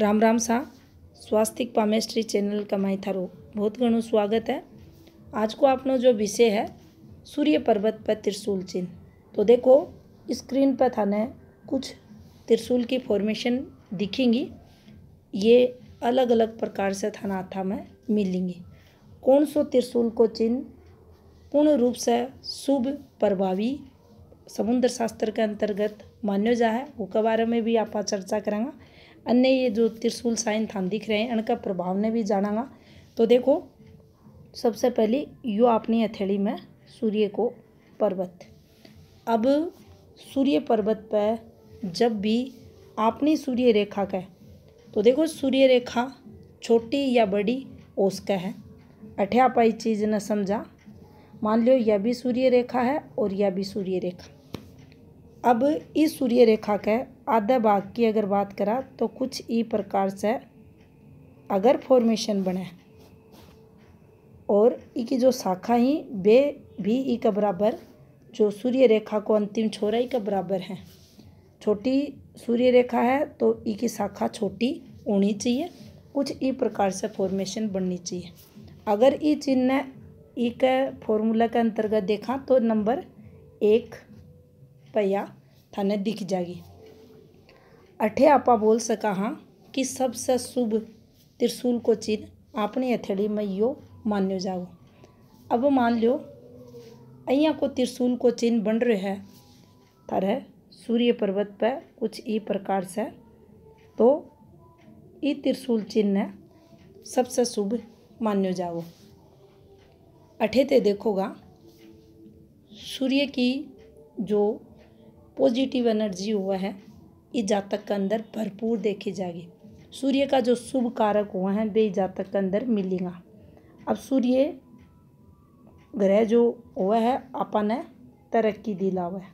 Ram Ram Shah palmistry channel का કમાઈ થારું बहुत घणु स्वागत है आज को आपनों जो विषय है सूर्य पर्वत पर त्रिशूल चिन्ह तो देखो स्क्रीन पर थाने कुछ त्रिशूल की फॉर्मेशन दिखेंगी ये अलग अलग प्रकार से थाना था में मिलेंगी कौन सो त्रिशूल को चिन्ह पूर्ण रूप से शुभ प्रभावी समुद्र शास्त्र के अंतर्गत मान्य जा है उसके बारे में भी आप चर्चा करेंगे अन्य ये जो त्रिशूल साइन थान दिख रहे हैं इनका प्रभाव ने भी जानागा तो देखो सबसे पहले यो अपनी हथेली में सूर्य को पर्वत अब सूर्य पर्वत पर जब भी आपने सूर्य रेखा का तो देखो सूर्य रेखा छोटी या बड़ी उसका है अठ्या पाई चीज़ न समझा मान लो यह भी सूर्य रेखा है और यह भी सूर्य रेखा अब इस सूर्य रेखा के आधा भाग की अगर बात करा तो कुछ ई प्रकार से अगर फॉर्मेशन बने और इकी जो शाखा ही वे भी ई का बराबर जो सूर्य रेखा को अंतिम छोरा ई के बराबर है छोटी सूर्य रेखा है तो ई की शाखा छोटी होनी चाहिए कुछ ई प्रकार से फॉर्मेशन बननी चाहिए अगर ई चिन्ह ई के फॉर्मूला के अंतर्गत देखा तो नंबर एक पया थाने दिख जागी अठे आपा बोल सका हाँ कि सबसे शुभ त्रिशूल को चिन्ह अपनी अथेड़ी में यो मान्यो जाओ अब मान लो अइया को त्रिशूल को चिन्ह बन रहे है तरह सूर्य पर्वत पर कुछ ई प्रकार से तो ई त्रिशूल चिन्ह सबसे शुभ मान्यो जाओ अठे ते देखोगा सूर्य की जो पॉजिटिव एनर्जी हुआ है इस जातक के अंदर भरपूर देखी जाएगी सूर्य का जो शुभ कारक हुआ है वे जातक के अंदर मिलेगा अब सूर्य ग्रह जो हुआ है अपन ने तरक्की दिलावा है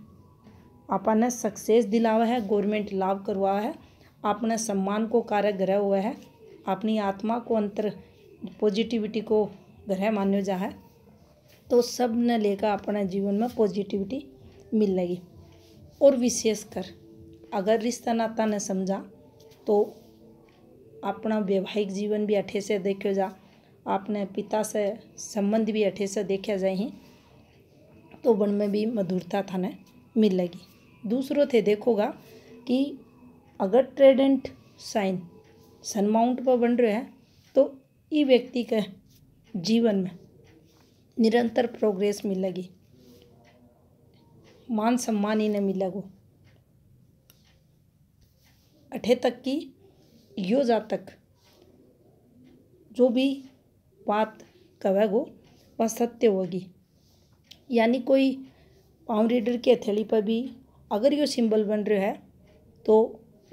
अपन ने सक्सेस दिलावा है गवर्नमेंट लाभ करवा है अपने सम्मान को कारक ग्रह हुआ है अपनी आत्मा को अंतर पॉजिटिविटी को ग्रह मान्य जा है तो सब ने लेकर अपने जीवन में पॉजिटिविटी मिल लगी और विशेषकर अगर रिश्ता नाता ने समझा तो अपना वैवाहिक जीवन भी अठे से देखे जा आपने पिता से संबंध भी अठे से देखा जाए तो वन में भी मधुरता थाने मिलेगी दूसरों थे देखोगा कि अगर ट्रेडेंट साइन सनमाउंट पर बन रहे हैं तो ये व्यक्ति के जीवन में निरंतर प्रोग्रेस मिलेगी मान सम्मान ही न मिला गो अठे तक की जा तक जो भी बात कवे गो वह सत्य होगी यानी कोई पाँव रीडर की हथेली पर भी अगर यो सिंबल बन रहा है तो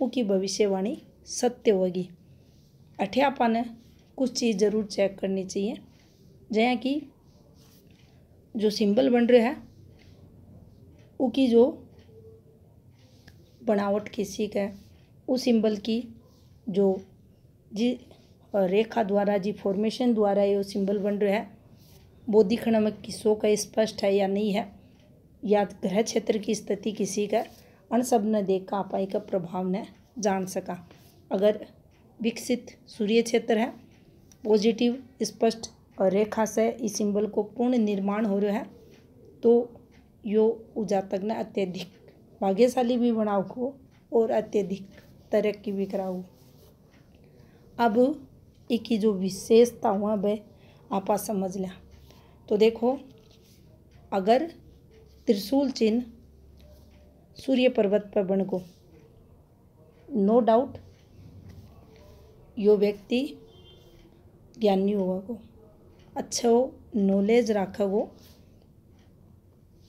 उसकी भविष्यवाणी सत्य होगी अठे ने कुछ चीज़ ज़रूर चेक करनी चाहिए जया कि जो सिंबल बन रहा है की जो बनावट किसी है उस सिंबल की जो जी रेखा द्वारा जी फॉर्मेशन द्वारा ये सिंबल बन रहा है वो दिखने में किसो का स्पष्ट है या नहीं है या ग्रह क्षेत्र की स्थिति किसी का अन सब ने देखा पाई का प्रभाव ने जान सका अगर विकसित सूर्य क्षेत्र है पॉजिटिव स्पष्ट और रेखा से इस सिंबल को पूर्ण निर्माण हो रहा है तो यो उजातगना अत्यधिक भाग्यशाली भी बनाओ को और अत्यधिक तरक्की भी कराओ अब इकी जो विशेषता हुआ वह आपा समझ लिया तो देखो अगर त्रिशूल चिन्ह सूर्य पर्वत पर बन को नो डाउट यो व्यक्ति ज्ञानी हुआ को अच्छा नॉलेज रखा को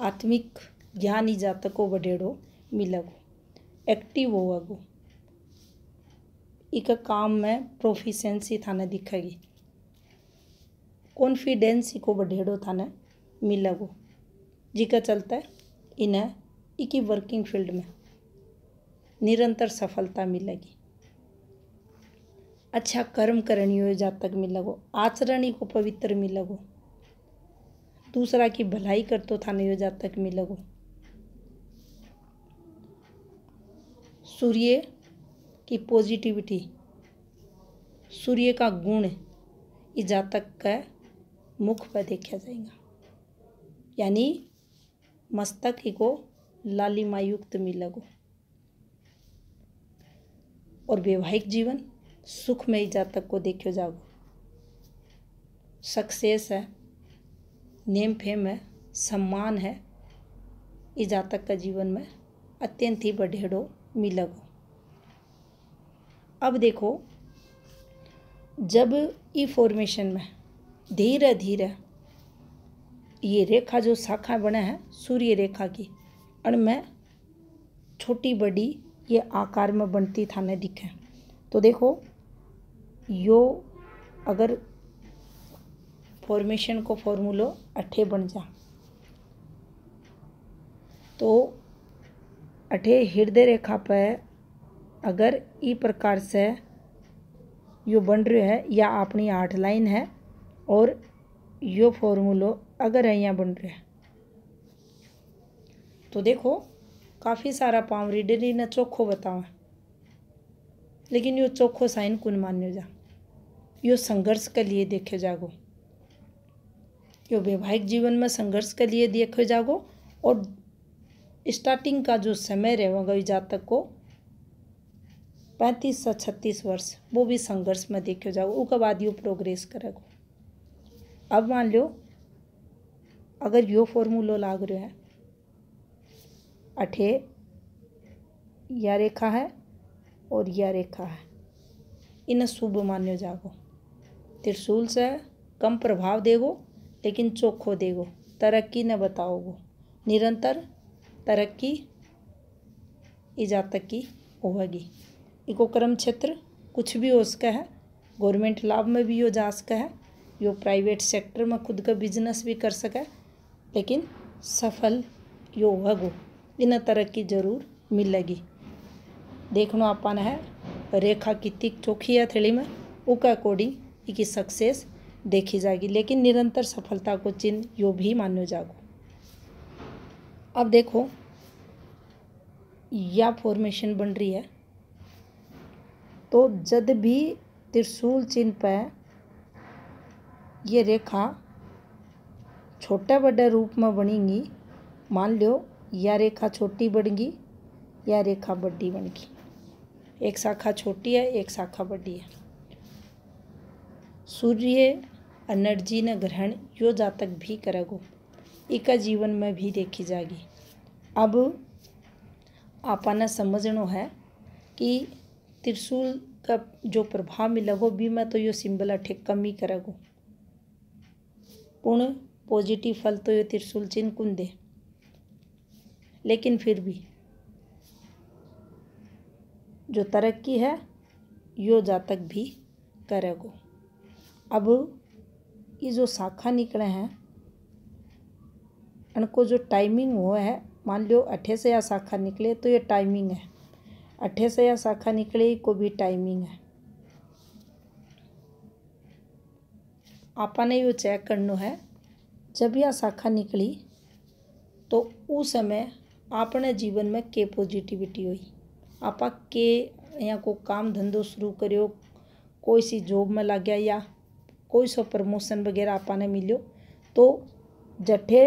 આત્મિક જ્ઞાની जातको વઢેડો मिलगो एक्टिव होगो एक काम में प्रोफिशेंसी थाने दिखेगी कॉन्फिडेंसी को बढ़ेड़ो थाने मिलेगो जिका चलता है इन्हें ही वर्किंग फील्ड में निरंतर सफलता मिलेगी अच्छा कर्म करनी हो जातक मिलेगो आचरणी को पवित्र मिलेगो दूसरा की भलाई कर तो थाने योजा तक मिलगो सूर्य की पॉजिटिविटी सूर्य का गुण इस जातक का मुख पर देखा जाएगा यानी मस्तक ही को लालिमायुक्त मिलगो और वैवाहिक जीवन सुखमय जातक को देखो जाओ सक्सेस है नेम फेम है सम्मान है इस जातक का जीवन में अत्यंत ही बढ़ेड़ो मिलगो अब देखो जब ई फॉर्मेशन में धीरे धीरे ये रेखा जो शाखा बने हैं सूर्य रेखा की अण मैं छोटी बड़ी ये आकार में बनती थाने दिखे तो देखो यो अगर फॉर्मेशन को फॉर्मूलो अठे बन जा तो अठे हृदय रेखा पर अगर इस प्रकार से यो बन रहे है या अपनी आठ लाइन है और यो फॉर्मूलो अगर यहाँ बन रहा है तो देखो काफ़ी सारा पाम रीडर ने चोखो बतावा लेकिन यो चोखो साइन कुन मान्य जा यो संघर्ष के लिए देखे जागो कि वैवाहिक जीवन में संघर्ष के लिए देखे जागो और स्टार्टिंग का जो समय रहे रहेगा जातक को पैंतीस से छत्तीस वर्ष वो भी संघर्ष में देखे जाओ उसके बाद यो प्रोग्रेस करेगो अब मान लो अगर यो फॉर्मूलो लाग रहे हैं अठे या रेखा है और यह रेखा है इन्हें शुभ मान्य जागो त्रिशूल से कम प्रभाव देगो लेकिन चोखो देगो तरक्की न बताओगो निरंतर तरक्की इजा तक की होगी इको कर्म क्षेत्र कुछ भी हो सका है गवर्नमेंट लाभ में भी हो जा सका है यो प्राइवेट सेक्टर में खुद का बिजनेस भी कर सके लेकिन सफल यो होगो इन तरक्की जरूर मिलेगी देखनो आपन है रेखा कितनी चोखी है थैली में उसका अकॉर्डिंग इकी सक्सेस देखी जाएगी लेकिन निरंतर सफलता को चिन्ह यो भी मान्य जागो अब देखो या फॉर्मेशन बन रही है तो जब भी त्रिशूल चिन्ह पर ये रेखा छोटा बड़ा रूप में बनेगी मान लो या रेखा छोटी बढ़ेगी या रेखा बड़ी बनगी एक शाखा छोटी है एक शाखा बड़ी है सूर्य एनर्जी न ग्रहण यो जातक भी करेगो इका जीवन में भी देखी जाएगी अब आपने समझनो है कि त्रिशूल का जो प्रभाव मिलेगो भी मैं तो यो सिंबल अठे कम ही करेगो पूर्ण पॉजिटिव फल तो ये त्रिशूल चिन्ह कुन दे लेकिन फिर भी जो तरक्की है यो जातक भी करेगो अब ये जो शाखा निकले हैं इनको जो टाइमिंग हो है मान लो अठे से या शाखा निकले तो ये टाइमिंग है अठे से या शाखा निकले को भी टाइमिंग है आपने यो चेक करना है जब यह शाखा निकली तो उस समय आपने जीवन में के पॉजिटिविटी हुई आपा के या को काम धंधो शुरू करो कोई सी जॉब में लग गया या कोई सो प्रमोशन वगैरह आपने मिलो तो जठे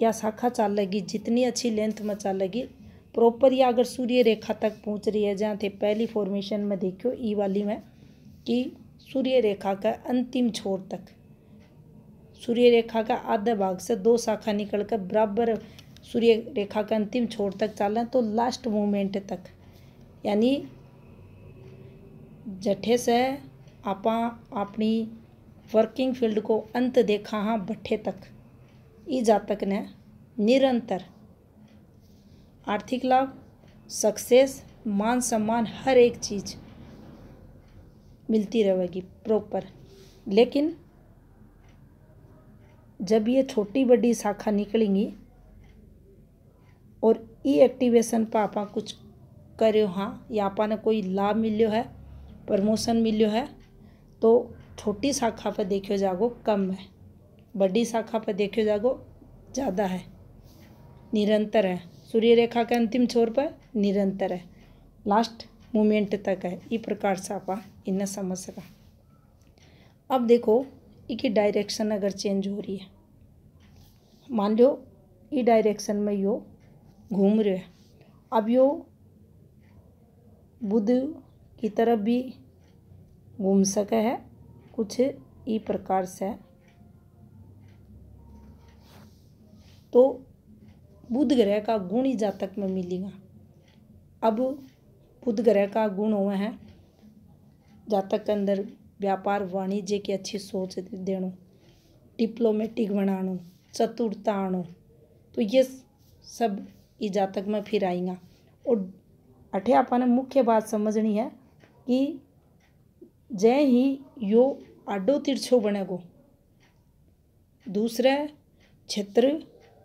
या शाखा लगी जितनी अच्छी लेंथ में लगी प्रॉपर या अगर सूर्य रेखा तक पहुंच रही है जहाँ थे पहली फॉर्मेशन में देखियो ई वाली में कि सूर्य रेखा का अंतिम छोर तक सूर्य रेखा का आधा भाग से दो शाखा निकल कर बराबर सूर्य रेखा का अंतिम छोर तक चल तो लास्ट मोमेंट तक यानी जठे से आप अपनी वर्किंग फील्ड को अंत देखा हाँ भट्ठे तक ई जातक ने निरंतर आर्थिक लाभ सक्सेस मान सम्मान हर एक चीज़ मिलती रहेगी प्रॉपर लेकिन जब ये छोटी बड़ी शाखा निकलेंगी और ई एक्टिवेशन पर आप कुछ करो हाँ या आपने कोई लाभ मिलो है प्रमोशन मिलो है तो छोटी शाखा पर देखो जागो कम है बड़ी शाखा पर देखो जागो ज़्यादा है निरंतर है सूर्य रेखा के अंतिम छोर पर निरंतर है लास्ट मोमेंट तक है इस प्रकार से आप इन्हें समझ सका अब देखो इसकी डायरेक्शन अगर चेंज हो रही है मान लो ये डायरेक्शन में यो घूम रहे है अब यो बुध की तरफ भी घूम सके है कुछ ई प्रकार से तो बुध ग्रह का गुण ही जातक में मिलेगा अब बुध ग्रह का गुण हुआ है जातक के अंदर व्यापार वाणिज्य की अच्छी सोच देनो डिप्लोमेटिक बनानो चतुरता आनो तो ये सब ई जातक में फिर आएगा और अठे आपने मुख्य बात समझनी है कि जय ही यो आडो तिरछो बनेगो दूसरा क्षेत्र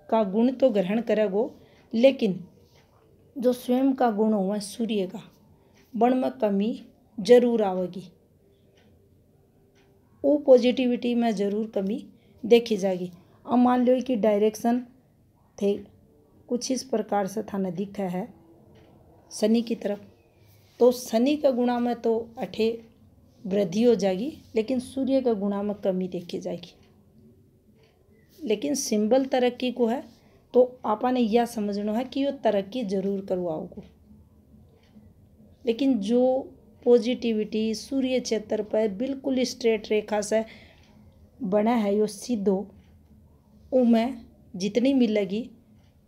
का गुण तो ग्रहण करेगो लेकिन जो स्वयं का गुण हुआ सूर्य का बण में कमी जरूर आवेगी वो पॉजिटिविटी में ज़रूर कमी देखी जाएगी अब मान लो कि डायरेक्शन थे कुछ इस प्रकार से थाने दिखा है शनि की तरफ तो शनि का गुणा में तो अठे वृद्धि हो जाएगी लेकिन सूर्य का गुणा में कमी देखी जाएगी लेकिन सिंबल तरक्की को है तो आपा ने यह समझना है कि वो तरक्की जरूर करवाओगे लेकिन जो पॉजिटिविटी सूर्य क्षेत्र पर बिल्कुल स्ट्रेट रेखा से बना है यो सीधो उमें जितनी मिलेगी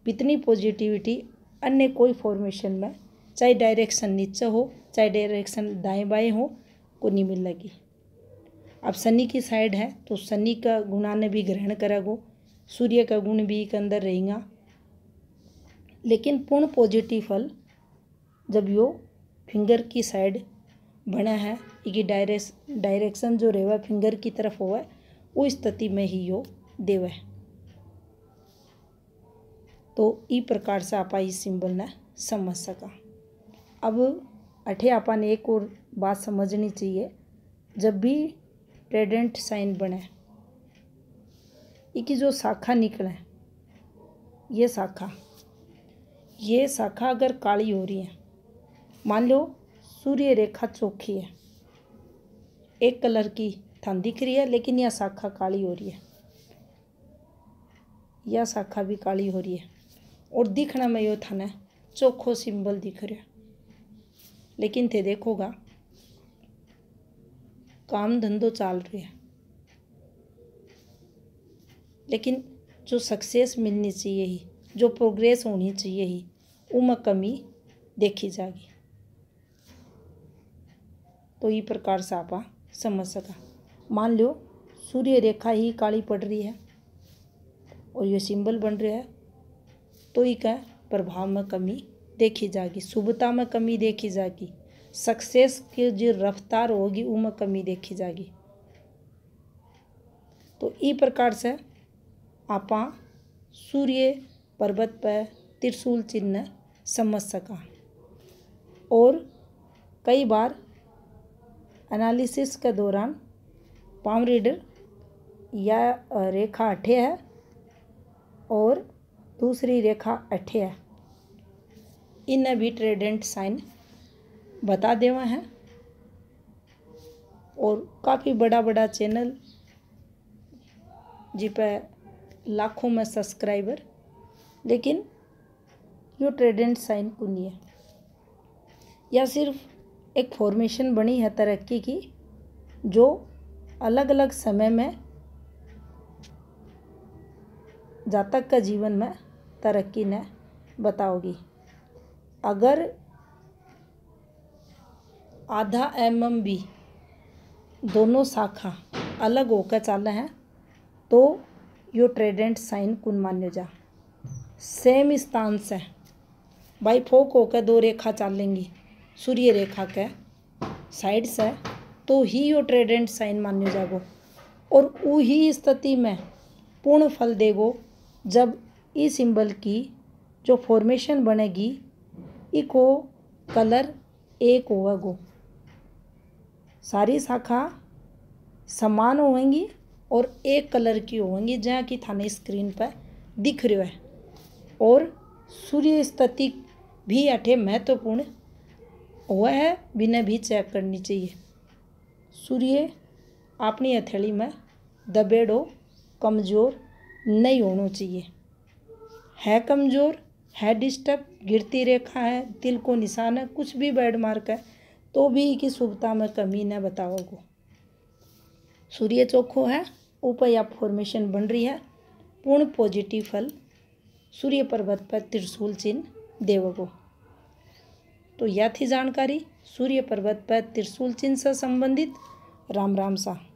इतनी पॉजिटिविटी अन्य कोई फॉर्मेशन में चाहे डायरेक्शन नीचे हो चाहे डायरेक्शन दाएं बाएं हो को नहीं मिल लगी अब शनि की साइड है तो शनि का गुणा ने भी ग्रहण करेगो सूर्य का गुण भी एक अंदर रहेगा लेकिन पूर्ण पॉजिटिव फल जब यो फिंगर की साइड बना है कि डायरेक्स डायरेक्शन जो रेवा फिंगर की तरफ हो वो स्थिति में ही यो है तो इस प्रकार से आप इस सिंबल ने समझ सका अब अठे अपन एक और बात समझनी चाहिए जब भी ट्रेडेंट साइन बने इकी जो शाखा निकले ये शाखा ये शाखा अगर काली हो रही है मान लो सूर्य रेखा चौखी है एक कलर की थन दिख रही है लेकिन यह शाखा काली हो रही है यह शाखा भी काली हो रही है और दिखने में यो थाना चौखो सिंबल दिख रहा है लेकिन थे देखोगा काम तो धंधो चाल रहा है लेकिन जो सक्सेस मिलनी चाहिए ही जो प्रोग्रेस होनी चाहिए ही उम्र कमी देखी जाएगी तो ये प्रकार से आप समझ सका मान लो सूर्य रेखा ही काली पड़ रही है और ये सिंबल बन रहा है तो ही का प्रभाव में कमी देखी जाएगी शुभता में कमी देखी जाएगी सक्सेस की जो रफ्तार होगी में कमी देखी जाएगी तो इस प्रकार से आप सूर्य पर्वत पर त्रिशूल चिन्ह समझ सका और कई बार एनालिसिस के दौरान पाम रीडर या रेखा अठे है और दूसरी रेखा अठे है इन भी ट्रेडेंट साइन बता देवा है और काफ़ी बड़ा बड़ा चैनल जी पे लाखों में सब्सक्राइबर लेकिन यो ट्रेडेंट साइन कुनी है या सिर्फ एक फॉर्मेशन बनी है तरक्की की जो अलग अलग समय में जातक का जीवन में तरक्की ने बताओगी अगर आधा एम एम बी दोनों शाखा अलग होकर चल है तो यो ट्रेडेंट साइन कुन मान्य जा सेम स्थान से बाई फोक होकर दो रेखा चालेंगी सूर्य रेखा के साइड से तो ही यो ट्रेडेंट साइन मान्य जागो और वो ही स्थिति में पूर्ण फल देगो जब इस सिंबल की जो फॉर्मेशन बनेगी हो कलर एक गो सारी शाखा समान होंगी और एक कलर की होंगी जहाँ की थाने स्क्रीन पर दिख रहे है और सूर्य स्थिति भी अठे महत्वपूर्ण तो हुआ है बिना भी चेक करनी चाहिए सूर्य अपनी हथेली में दबेड़ो कमज़ोर नहीं होना चाहिए है कमज़ोर है डिस्टर्ब गिरती रेखा है तिल को निशान है कुछ भी बैड मार्क है तो भी की शुभता में कमी न बताओगे सूर्य चौखो है ऊपर या फॉर्मेशन बन रही है पूर्ण पॉजिटिव फल सूर्य पर्वत पर त्रिशूल चिन्ह देवगो तो यह थी जानकारी सूर्य पर्वत पर त्रिशूल चिन्ह से संबंधित राम राम सा